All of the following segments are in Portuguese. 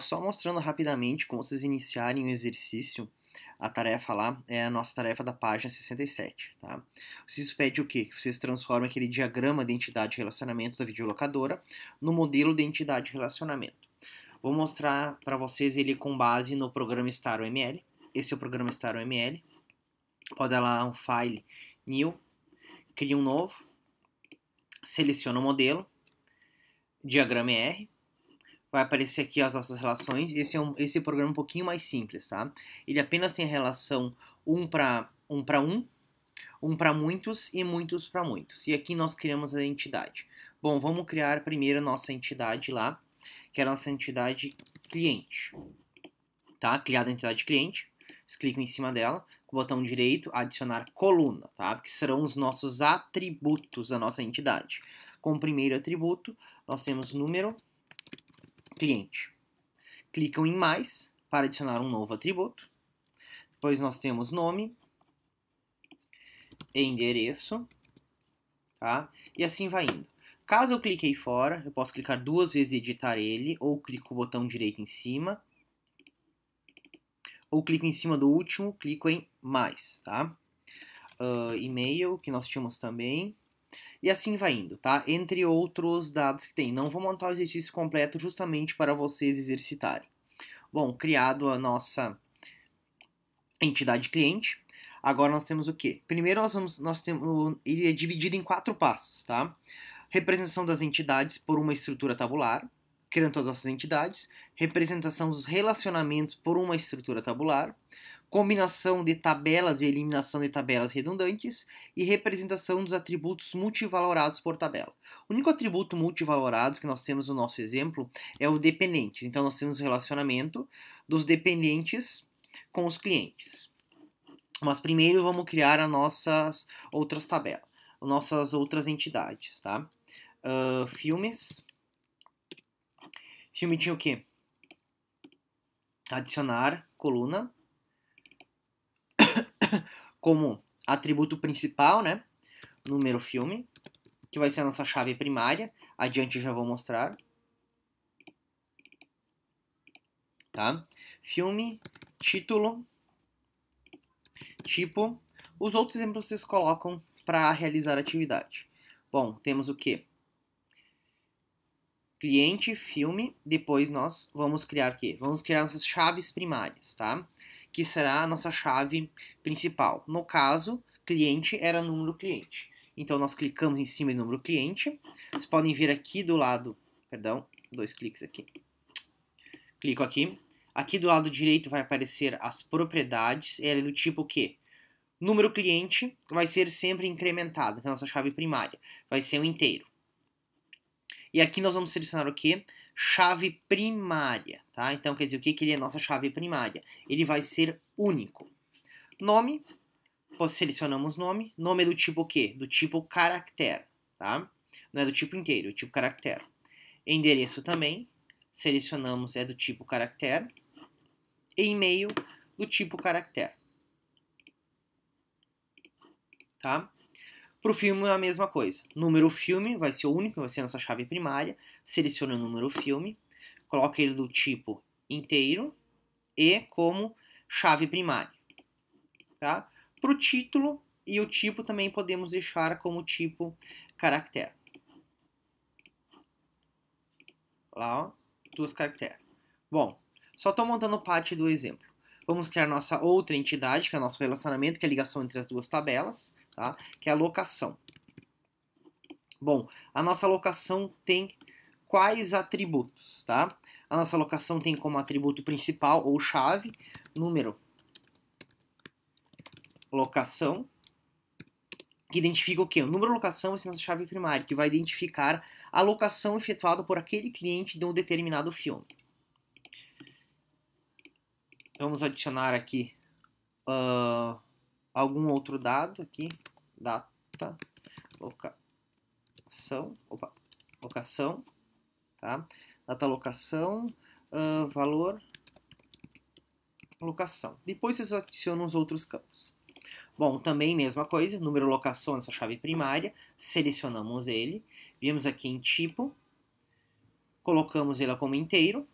só mostrando rapidamente como vocês iniciarem o exercício, a tarefa lá é a nossa tarefa da página 67, tá? Vocês pede o quê? Que vocês transformem aquele diagrama de entidade e relacionamento da videolocadora no modelo de entidade e relacionamento. Vou mostrar para vocês ele com base no programa Star UML. Esse é o programa Star UML. Pode dar lá um file new, cria um novo, seleciona o modelo, diagrama R, vai aparecer aqui as nossas relações. Esse é um, esse programa é um pouquinho mais simples, tá? Ele apenas tem a relação 1 para 1 para 1, 1 para muitos e muitos para muitos. E aqui nós criamos a entidade. Bom, vamos criar primeiro a nossa entidade lá, que é a nossa entidade cliente. Tá? Criada a entidade cliente. Vocês clicam em cima dela, com o botão direito, adicionar coluna, tá? Que serão os nossos atributos da nossa entidade. Com o primeiro atributo, nós temos número, cliente. Clicam em mais para adicionar um novo atributo. Depois nós temos nome, endereço, tá? E assim vai indo. Caso eu cliquei fora, eu posso clicar duas vezes e editar ele, ou clico com o botão direito em cima, ou clico em cima do último, clico em mais, tá? Uh, e-mail, que nós tínhamos também. E assim vai indo, tá? Entre outros dados que tem. Não vou montar o exercício completo justamente para vocês exercitarem. Bom, criado a nossa entidade cliente. Agora nós temos o quê? Primeiro nós vamos, nós temos, ele é dividido em quatro passos, tá? Representação das entidades por uma estrutura tabular, criando todas as nossas entidades. Representação dos relacionamentos por uma estrutura tabular combinação de tabelas e eliminação de tabelas redundantes e representação dos atributos multivalorados por tabela. O único atributo multivalorado que nós temos no nosso exemplo é o dependente. Então, nós temos o relacionamento dos dependentes com os clientes. Mas primeiro vamos criar as nossas outras tabelas, nossas outras entidades, tá? Uh, filmes. Filme tinha o quê? Adicionar coluna como atributo principal, né? Número filme, que vai ser a nossa chave primária. Adiante já vou mostrar. Tá? Filme, título, tipo. Os outros exemplos vocês colocam para realizar a atividade. Bom, temos o quê? Cliente, filme, depois nós vamos criar o quê? Vamos criar nossas chaves primárias, tá? que será a nossa chave principal. No caso, cliente era número cliente. Então nós clicamos em cima de número cliente. Vocês podem vir aqui do lado, perdão, dois cliques aqui. Clico aqui. Aqui do lado direito vai aparecer as propriedades. Ela é do tipo que número cliente vai ser sempre incrementado. Então nossa chave primária vai ser o um inteiro. E aqui nós vamos selecionar o que? chave primária, tá? Então quer dizer o que que ele é nossa chave primária? Ele vai ser único. Nome, selecionamos nome. Nome é do tipo o quê? Do tipo caractere, tá? Não é do tipo inteiro, é do tipo caractere. Endereço também, selecionamos é do tipo caractere. E e-mail do tipo caractere. Tá? Para o filme é a mesma coisa. Número filme vai ser o único, vai ser a nossa chave primária seleciona o número filme, coloca ele do tipo inteiro e como chave primária. Tá? Para o título e o tipo também podemos deixar como tipo caractere. Lá, ó, duas caracteres. Bom, só estou montando parte do exemplo. Vamos criar nossa outra entidade, que é nosso relacionamento, que é a ligação entre as duas tabelas, tá? que é a locação. Bom, a nossa locação tem quais atributos, tá? A nossa locação tem como atributo principal ou chave número locação, que identifica o quê? O número locação é a nossa chave primária, que vai identificar a locação efetuada por aquele cliente de um determinado filme. Vamos adicionar aqui uh, algum outro dado aqui, data, locação, opa, locação, Tá? Data locação, uh, valor, locação. Depois vocês adicionam os outros campos. Bom, também mesma coisa, número locação nessa chave primária, selecionamos ele, viemos aqui em tipo, colocamos ele como inteiro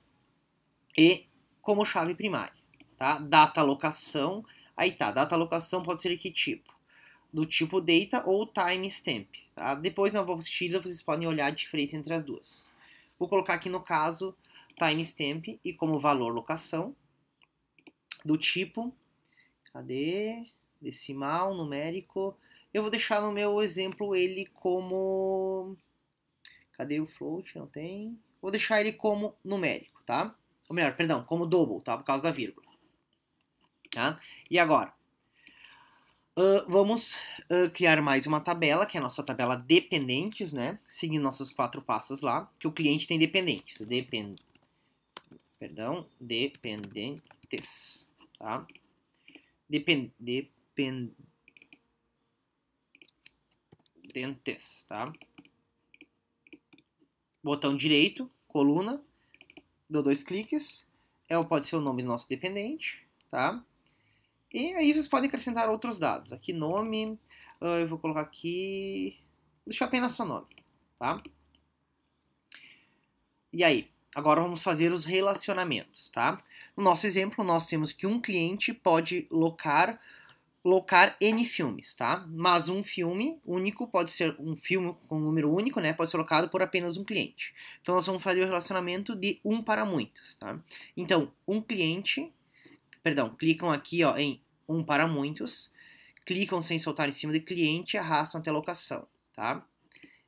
e como chave primária, tá? Data locação, aí tá, data locação pode ser de que tipo? Do tipo data ou timestamp, tá? Depois na apostila vocês podem olhar a diferença entre as duas. Vou colocar aqui no caso timestamp e como valor locação do tipo, cadê? Decimal, numérico. Eu vou deixar no meu exemplo ele como cadê o float? Não tem. Vou deixar ele como numérico, tá? Ou melhor, perdão, como double, tá? Por causa da vírgula. Tá? E agora, vamos uh, criar mais uma tabela, que é a nossa tabela dependentes, né? Seguindo nossos quatro passos lá, que o cliente tem dependentes. Depend... Perdão, dependentes, tá? Depend... Dependentes, tá? Botão direito, coluna, dou dois cliques. É, pode ser o nome do nosso dependente, Tá? E aí vocês podem acrescentar outros dados. Aqui nome, ah, eu vou colocar aqui, deixa apenas só nome, tá? E aí, agora vamos fazer os relacionamentos, tá? No nosso exemplo, nós temos que um cliente pode locar locar N filmes, tá? Mas um filme único pode ser um filme com um número único, né? Pode ser locado por apenas um cliente. Então nós vamos fazer o relacionamento de um para muitos, tá? Então, um cliente Perdão, clicam aqui ó, em um para muitos, clicam sem soltar em cima de cliente e arrastam até a locação, tá?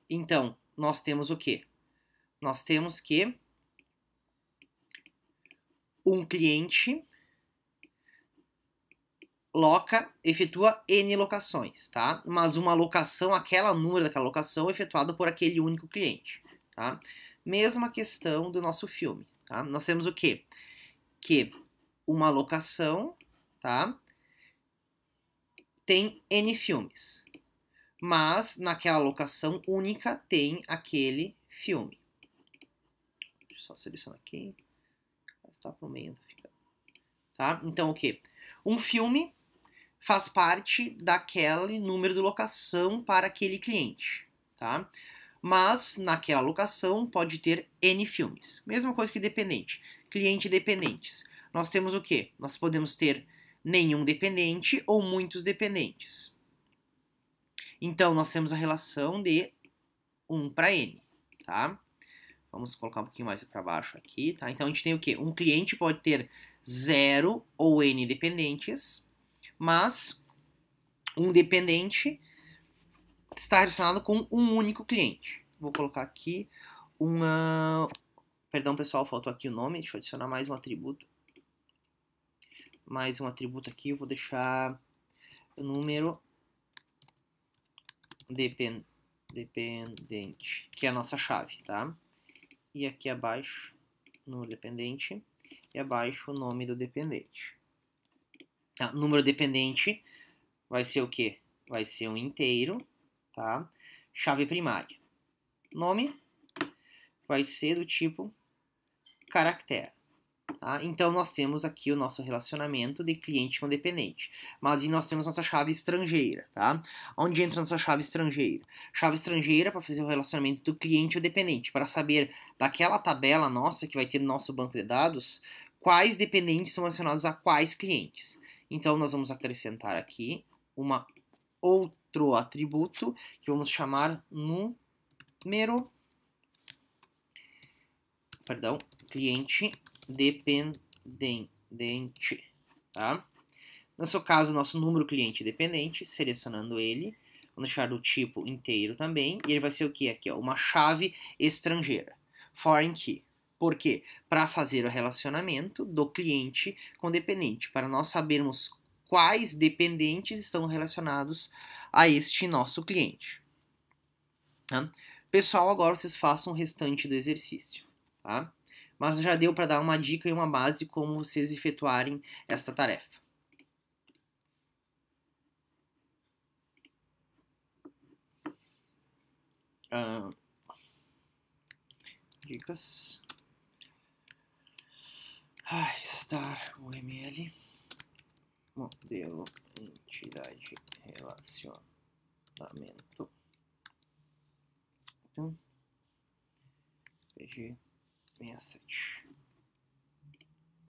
Então, nós temos o quê? Nós temos que um cliente loca, efetua N locações, tá? Mas uma locação, aquela número daquela locação é efetuada por aquele único cliente, tá? Mesma questão do nosso filme, tá? Nós temos o quê? Que uma locação, tá? Tem N filmes. Mas naquela locação única tem aquele filme. Deixa eu só selecionar aqui. Está pro meio, Tá? Então o que? Um filme faz parte daquele número de locação para aquele cliente, tá? Mas naquela locação pode ter N filmes. Mesma coisa que dependente, cliente dependentes nós temos o quê? Nós podemos ter nenhum dependente ou muitos dependentes. Então, nós temos a relação de 1 para n, tá? Vamos colocar um pouquinho mais para baixo aqui, tá? Então, a gente tem o quê? Um cliente pode ter 0 ou n dependentes, mas um dependente está relacionado com um único cliente. Vou colocar aqui uma... Perdão, pessoal, faltou aqui o nome. Deixa eu adicionar mais um atributo mais um atributo aqui, eu vou deixar número dependente, que é a nossa chave, tá? E aqui abaixo, número dependente, e abaixo o nome do dependente. Ah, número dependente vai ser o quê? Vai ser um inteiro, tá? Chave primária. Nome vai ser do tipo caractere. Tá? Então, nós temos aqui o nosso relacionamento de cliente com dependente. Mas nós temos nossa chave estrangeira, tá? Onde entra nossa chave estrangeira? Chave estrangeira para fazer o relacionamento do cliente ou dependente, para saber daquela tabela nossa que vai ter no nosso banco de dados, quais dependentes são relacionados a quais clientes. Então, nós vamos acrescentar aqui uma outro atributo que vamos chamar número, perdão, cliente dependente, tá? No seu caso, nosso número cliente dependente, selecionando ele, vamos deixar o tipo inteiro também, e ele vai ser o que aqui, ó, uma chave estrangeira, foreign key. Por quê? Para fazer o relacionamento do cliente com o dependente, para nós sabermos quais dependentes estão relacionados a este nosso cliente. Tá? Pessoal, agora vocês façam o restante do exercício, tá? mas já deu para dar uma dica e uma base como vocês efetuarem esta tarefa. Uh, dicas. Ah, estar UML modelo entidade relacionamento. Então, PG message